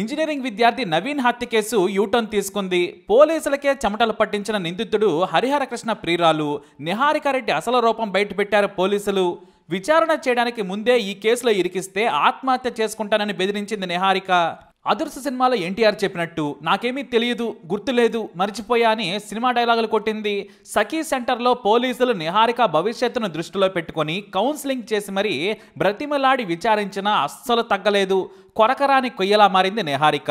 engineering విద్యార్థి నవీన్ హత్య case U turn తీసుకుంది పోలీసులకే చెమటలు పట్టించిన నిందితుడు హరిహరకృష్ణ ప్రియురాలు నిహారికారెడ్డి అసలు రూపం బయటపెట్టారు పోలీసులు విచారణ చేయడానికి ముందే ఈ కేసులో ఇరికిస్తే ఆత్మహత్య చేసుకుంటానని బెదిరించింది నిహారిక అదృశ్య సినిమాలో ఎన్టీఆర్ చెప్పినట్టు నాకేమీ తెలియదు గుర్తులేదు మరిచిపోయా అని సినిమా డైలాగులు కొట్టింది సఖీ సెంటర్లో పోలీసులు నిహారిక భవిష్యత్తును దృష్టిలో పెట్టుకొని కౌన్సిలింగ్ చేసి మరీ బ్రతిమలాడి విచారించినా అస్సలు తగ్గలేదు కొరకరాని కొయ్యలా మారింది నిహారిక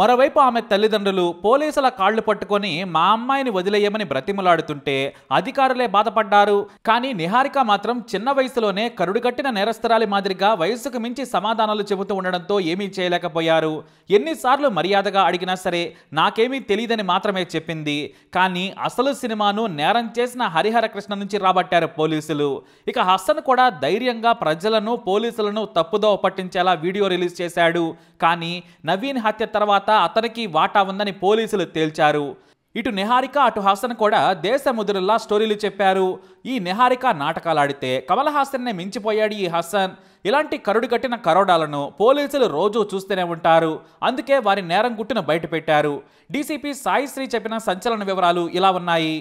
మరోవైపు ఆమె తల్లిదండ్రులు పోలీసుల కాళ్లు పట్టుకొని మా అమ్మాయిని వదిలేయమని బ్రతిమలాడుతుంటే అధికారులే బాధపడ్డారు కానీ నిహారిక మాత్రం చిన్న వయసులోనే కరుడుగట్టిన నేరస్తరాలి మాదిరిగా వయస్సుకు మించి సమాధానాలు చెబుతూ ఉండడంతో ఏమీ చేయలేకపోయారు ఎన్నిసార్లు మర్యాదగా అడిగినా సరే నాకేమీ తెలియదని మాత్రమే చెప్పింది కానీ అసలు సినిమాను నేరం చేసిన హరిహర కృష్ణ నుంచి రాబట్టారు పోలీసులు ఇక హసన్ కూడా ధైర్యంగా ప్రజలను పోలీసులను తప్పుదోవ పట్టించేలా వీడియో రిలీజ్ చేసి చేశాడు కానీ నవీన్ హత్య తర్వాత అతనికి వాటా ఉందని పోలీసులు తేల్చారు ఇటు నిహారిక అటు హాసన్ కూడా దేశ దేశముద్రల్లా స్టోరీలు చెప్పారు ఈ నిహారిక నాటకాలాడితే కమల్ హాసన్నే మించిపోయాడు ఈ హసన్ ఇలాంటి కరుడు కట్టిన కరోడాలను పోలీసులు రోజూ చూస్తూనే ఉంటారు అందుకే వారి నేరం గుట్టును బయటపెట్టారు డీసీపీ సాయిశ్రీ చెప్పిన సంచలన వివరాలు ఇలా ఉన్నాయి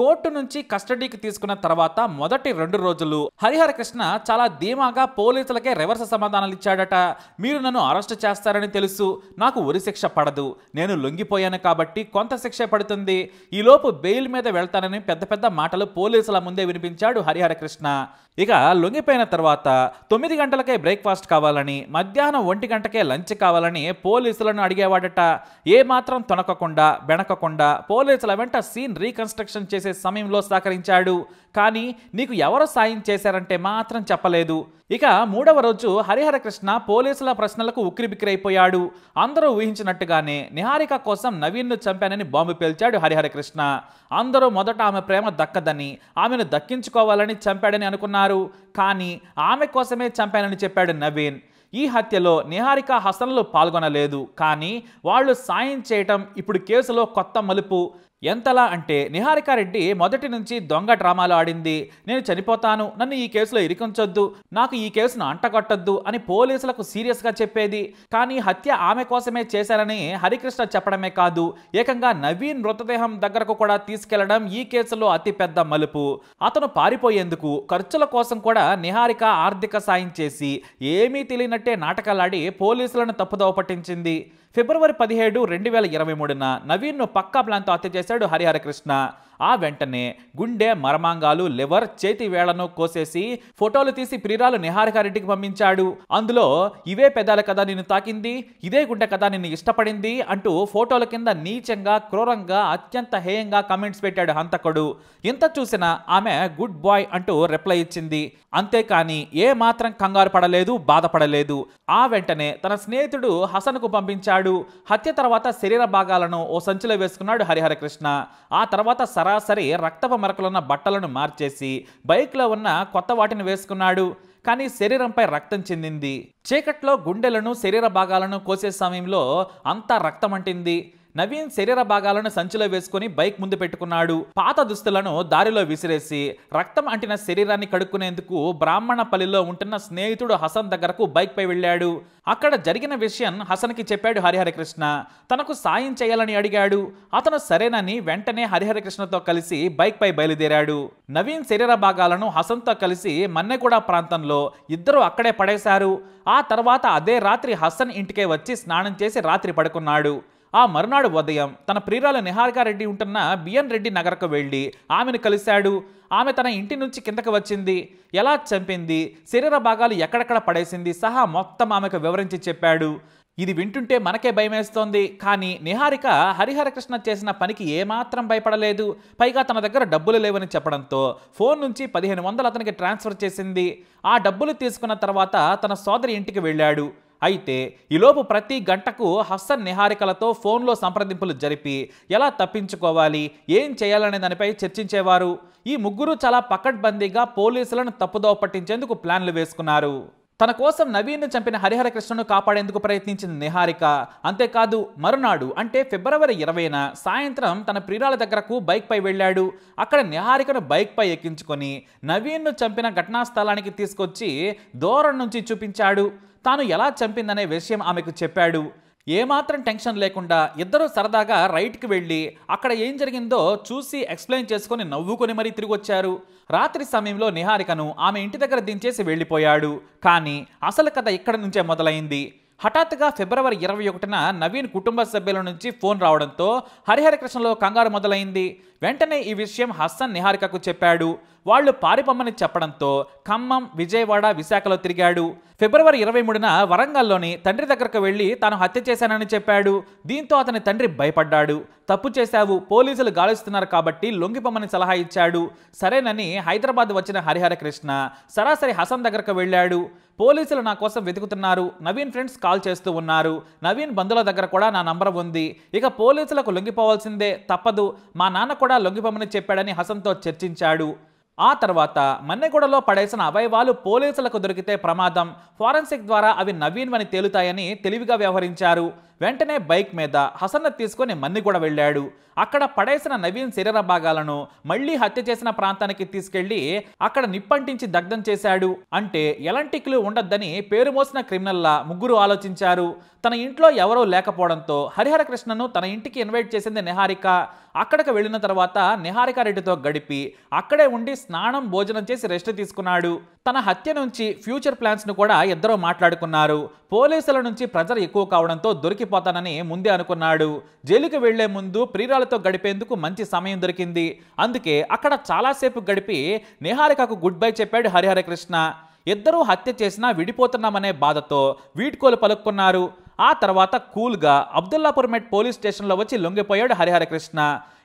కోర్టు నుంచి కస్టడీకి తీసుకున్న తర్వాత మొదటి రెండు రోజులు హరిహర కృష్ణ చాలా ధీమాగా పోలీసులకే రివర్స్ సమాధానాలు ఇచ్చాడట మీరు నన్ను అరెస్ట్ చేస్తారని తెలుసు నాకు ఉరి శిక్ష పడదు నేను లొంగిపోయాను కాబట్టి కొంత శిక్ష పడుతుంది ఈలోపు బెయిల్ మీద వెళ్తానని పెద్ద పెద్ద మాటలు పోలీసుల ముందే వినిపించాడు హరిహర కృష్ణ ఇక లొంగిపోయిన తర్వాత తొమ్మిది గంటలకే బ్రేక్ఫాస్ట్ కావాలని మధ్యాహ్నం ఒంటి గంటకే లంచ్ కావాలని పోలీసులను అడిగేవాడట ఏ మాత్రం తొనకకుండా వెనకకుండా పోలీసుల వెంట సీన్ రీకన్స్ట్రక్షన్ చేసి చేసే సమయంలో సహకరించాడు కానీ నీకు ఎవరు సాయం చేశారంటే మాత్రం చెప్పలేదు ఇక మూడవ రోజు హరిహర కృష్ణ పోలీసుల ప్రశ్నలకు ఉక్కిరిబిక్కిరైపోయాడు అందరూ ఊహించినట్టుగానే నిహారిక కోసం నవీన్ను చంపానని బాంబు పేల్చాడు హరిహర కృష్ణ అందరూ మొదట ఆమె ప్రేమ దక్కదని ఆమెను దక్కించుకోవాలని చంపాడని అనుకున్నారు కానీ ఆమె కోసమే చంపానని చెప్పాడు నవీన్ ఈ హత్యలో నిహారిక హసన్లు పాల్గొనలేదు కానీ వాళ్ళు సాయం చేయటం ఇప్పుడు కేసులో కొత్త మలుపు ఎంతలా అంటే నిహారికారెడ్డి మొదటి నుంచి దొంగ డ్రామాలు ఆడింది నేను చనిపోతాను నన్ను ఈ కేసులో ఇరికించొద్దు నాకు ఈ కేసును అంటగొట్టద్దు అని పోలీసులకు సీరియస్గా చెప్పేది కానీ హత్య ఆమె కోసమే చేశారని హరికృష్ణ చెప్పడమే కాదు ఏకంగా నవీన్ మృతదేహం దగ్గరకు కూడా తీసుకెళ్లడం ఈ కేసులో అతిపెద్ద మలుపు అతను పారిపోయేందుకు ఖర్చుల కోసం కూడా నిహారిక ఆర్థిక సాయం చేసి ఏమీ తెలియనట్టే నాటకాలాడి పోలీసులను తప్పుదోవ పట్టించింది ఫిబ్రవరి పదిహేడు రెండు వేల ఇరవై మూడున నవీన్ను పక్కా ప్లాన్తో హత్య చేశాడు హరిహర కృష్ణ ఆ వెంటనే గుండె మరమాంగాలు లివర్ చేతి వేళను కోసేసి ఫోటోలు తీసి ప్రియురాలు రెడ్డికి పంపించాడు అందులో ఇవే పెదాల కథ నిన్ను తాకింది ఇదే గుండె కథ నిన్ను ఇష్టపడింది అంటూ ఫోటోల కింద నీచంగా క్రూరంగా అత్యంత హేయంగా కమెంట్స్ పెట్టాడు హంతకుడు ఇంత చూసిన ఆమె గుడ్ బాయ్ అంటూ రిప్లై ఇచ్చింది అంతేకాని ఏ మాత్రం కంగారు పడలేదు బాధపడలేదు ఆ వెంటనే తన స్నేహితుడు హసన్ కు పంపించాడు హత్య తర్వాత శరీర భాగాలను ఓ సంచిలో వేసుకున్నాడు హరిహర కృష్ణ ఆ తర్వాత సర సరాసరి రక్తపు మరకలున్న బట్టలను మార్చేసి బైక్లో ఉన్న కొత్త వాటిని వేసుకున్నాడు కానీ శరీరంపై రక్తం చెందింది చీకట్లో గుండెలను శరీర భాగాలను కోసే సమయంలో అంతా రక్తం అంటింది నవీన్ శరీర భాగాలను సంచిలో వేసుకుని బైక్ ముందు పెట్టుకున్నాడు పాత దుస్తులను దారిలో విసిరేసి రక్తం అంటిన శరీరాన్ని కడుక్కునేందుకు బ్రాహ్మణపల్లిలో ఉంటున్న స్నేహితుడు హసన్ దగ్గరకు బైక్పై వెళ్ళాడు అక్కడ జరిగిన విషయం హసన్కి చెప్పాడు హరిహరకృష్ణ తనకు సాయం చేయాలని అడిగాడు అతను సరేనని వెంటనే హరిహరకృష్ణతో కలిసి బైక్పై బయలుదేరాడు నవీన్ శరీర భాగాలను హసన్తో కలిసి మన్నెగూడ ప్రాంతంలో ఇద్దరూ అక్కడే పడేశారు ఆ తర్వాత అదే రాత్రి హసన్ ఇంటికే వచ్చి స్నానం చేసి రాత్రి పడుకున్నాడు ఆ మరునాడు ఉదయం తన ప్రియురాల నిహారికారెడ్డి ఉంటున్న బిఎన్ రెడ్డి నగరకు వెళ్ళి ఆమెను కలిశాడు ఆమె తన ఇంటి నుంచి కిందకి వచ్చింది ఎలా చంపింది శరీర భాగాలు ఎక్కడెక్కడ పడేసింది సహా మొత్తం ఆమెకు వివరించి చెప్పాడు ఇది వింటుంటే మనకే భయమేస్తోంది కానీ నిహారిక హరిహరకృష్ణ చేసిన పనికి ఏమాత్రం భయపడలేదు పైగా తన దగ్గర డబ్బులు లేవని చెప్పడంతో ఫోన్ నుంచి పదిహేను వందలు అతనికి ట్రాన్స్ఫర్ చేసింది ఆ డబ్బులు తీసుకున్న తర్వాత తన సోదరి ఇంటికి వెళ్ళాడు అయితే ఈలోపు ప్రతి గంటకు హస్సన్ నిహారికలతో ఫోన్లో సంప్రదింపులు జరిపి ఎలా తప్పించుకోవాలి ఏం చేయాలనే దానిపై చర్చించేవారు ఈ ముగ్గురు చాలా పకడ్బందీగా పోలీసులను తప్పుదోవ పట్టించేందుకు ప్లాన్లు వేసుకున్నారు తన కోసం నవీన్ను చంపిన హరిహర కృష్ణను కాపాడేందుకు ప్రయత్నించిన నిహారిక అంతేకాదు మరునాడు అంటే ఫిబ్రవరి ఇరవైన సాయంత్రం తన ప్రియురాల దగ్గరకు బైక్పై వెళ్ళాడు అక్కడ నిహారికను బైక్పై ఎక్కించుకొని నవీన్ను చంపిన ఘటనా స్థలానికి తీసుకొచ్చి దూరం నుంచి చూపించాడు తాను ఎలా చంపిందనే విషయం ఆమెకు చెప్పాడు ఏమాత్రం టెన్షన్ లేకుండా ఇద్దరు సరదాగా రైట్కి వెళ్ళి అక్కడ ఏం జరిగిందో చూసి ఎక్స్ప్లెయిన్ చేసుకుని నవ్వుకొని మరీ తిరిగి వచ్చారు రాత్రి సమయంలో నిహారికను ఆమె ఇంటి దగ్గర దించేసి వెళ్ళిపోయాడు కానీ అసలు కథ ఇక్కడ నుంచే మొదలైంది హఠాత్తుగా ఫిబ్రవరి ఇరవై ఒకటిన నవీన్ కుటుంబ సభ్యుల నుంచి ఫోన్ రావడంతో హరిహరకృష్ణలో కంగారు మొదలైంది వెంటనే ఈ విషయం హస్సన్ నిహారికకు చెప్పాడు వాళ్లు పారిపమ్మని చెప్పడంతో ఖమ్మం విజయవాడ విశాఖలో తిరిగాడు ఫిబ్రవరి ఇరవై మూడున వరంగల్లోని తండ్రి దగ్గరకు వెళ్లి తాను హత్య చేశానని చెప్పాడు దీంతో అతని తండ్రి భయపడ్డాడు తప్పు చేశావు పోలీసులు గాలిస్తున్నారు కాబట్టి లొంగిపమ్మని సలహా ఇచ్చాడు సరేనని హైదరాబాద్ వచ్చిన హరిహర కృష్ణ సరాసరి హసన్ దగ్గరకు వెళ్ళాడు పోలీసులు నా కోసం వెతుకుతున్నారు నవీన్ ఫ్రెండ్స్ కాల్ చేస్తూ ఉన్నారు నవీన్ బంధువుల దగ్గర కూడా నా నంబర్ ఉంది ఇక పోలీసులకు లొంగిపోవాల్సిందే తప్పదు మా నాన్న కూడా లొంగిపమ్మని చెప్పాడని హసన్తో చర్చించాడు ఆ తర్వాత మన్నెగూడలో పడేసిన అవయవాలు పోలీసులకు దొరికితే ప్రమాదం ఫారెన్సిక్ ద్వారా అవి నవీన్వని తేలుతాయని తెలివిగా వ్యవహరించారు వెంటనే బైక్ మీద హసన్న తీసుకుని మన్నిగూడ వెళ్ళాడు అక్కడ పడేసిన నవీన్ శరీర భాగాలను మళ్లీ హత్య చేసిన ప్రాంతానికి తీసుకెళ్లి అక్కడ నిప్పంటించి దగ్ధం చేశాడు అంటే ఎలాంటి క్లూ ఉండొద్దని పేరు మోసిన క్రిమినల్లా ముగ్గురు ఆలోచించారు తన ఇంట్లో ఎవరో లేకపోవడంతో హరిహరకృష్ణను తన ఇంటికి ఇన్వైట్ చేసింది నిహారిక అక్కడికి వెళ్ళిన తర్వాత నిహారిక రెడ్డితో గడిపి అక్కడే ఉండి స్నానం భోజనం చేసి రెస్ట్ తీసుకున్నాడు తన హత్య నుంచి ఫ్యూచర్ ప్లాన్స్ను కూడా ఇద్దరూ మాట్లాడుకున్నారు పోలీసుల నుంచి ప్రజలు ఎక్కువ కావడంతో దొరికిపోతానని ముందే అనుకున్నాడు జైలుకి వెళ్లే ముందు ప్రియురాలతో గడిపేందుకు మంచి సమయం దొరికింది అందుకే అక్కడ చాలాసేపు గడిపి నిహారికకు గుడ్ బై చెప్పాడు హరిహరకృష్ణ ఇద్దరూ హత్య చేసినా విడిపోతున్నామనే బాధతో వీడ్కోలు పలుక్కున్నారు ఆ తర్వాత కూల్గా అబ్దుల్లాపూర్మెట్ పోలీస్ స్టేషన్లో వచ్చి లొంగిపోయాడు హరిహరకృష్ణ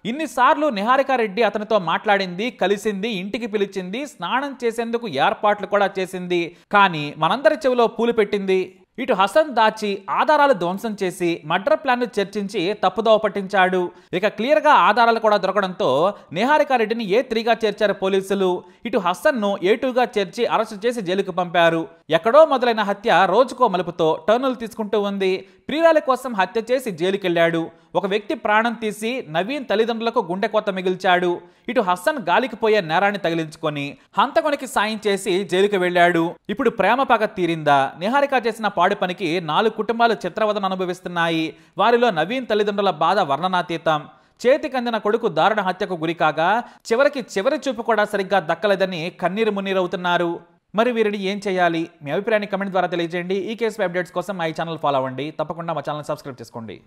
ఇన్నిసార్లు నిహారికారెడ్డి అతనితో మాట్లాడింది కలిసింది ఇంటికి పిలిచింది స్నానం చేసేందుకు ఏర్పాట్లు కూడా చేసింది కానీ మనందరి చెవిలో పూలు పెట్టింది ఇటు హసన్ దాచి ఆధారాలు ధ్వంసం చేసి మర్డర్ ప్లాన్ను చర్చించి తప్పుదోవ పట్టించాడు ఇక క్లియర్గా ఆధారాలు కూడా దొరకడంతో నిహారికారెడ్డిని రెడ్డిని ఏ త్రీగా చేర్చారు పోలీసులు ఇటు హసన్ను ఏ టూగా చేర్చి అరెస్టు చేసి జైలుకు పంపారు ఎక్కడో మొదలైన హత్య రోజుకో మలుపుతో టర్నులు తీసుకుంటూ ఉంది ప్రియురాల కోసం హత్య చేసి జైలుకెళ్లాడు ఒక వ్యక్తి ప్రాణం తీసి నవీన్ తల్లిదండ్రులకు గుండె కొత్త మిగిల్చాడు ఇటు హసన్ గాలికి పోయే నేరాన్ని తగిలించుకొని హంతకునికి సాయం చేసి జైలుకు వెళ్ళాడు ఇప్పుడు ప్రేమ పగ తీరిందా నిహారిక చేసిన పాడు పనికి నాలుగు కుటుంబాలు చిత్రవదన అనుభవిస్తున్నాయి వారిలో నవీన్ తల్లిదండ్రుల బాధ వర్ణనాతీతం చేతికందిన కొడుకు దారుణ హత్యకు గురికాగా చివరికి చివరి చూపు కూడా సరిగ్గా దక్కలేదని కన్నీరు మున్నీరవుతున్నారు మరి వీరిని ఏం చేయాలి మీ అభిప్రాయాన్ని కమెంట్ ద్వారా తెలియజేయండి ఈ కేసు అప్డేట్స్ కోసం మా ఛానల్ ఫాలో అవ్వండి తప్పకుండా మా ఛానల్ సబ్స్క్రైబ్ చేసుకోండి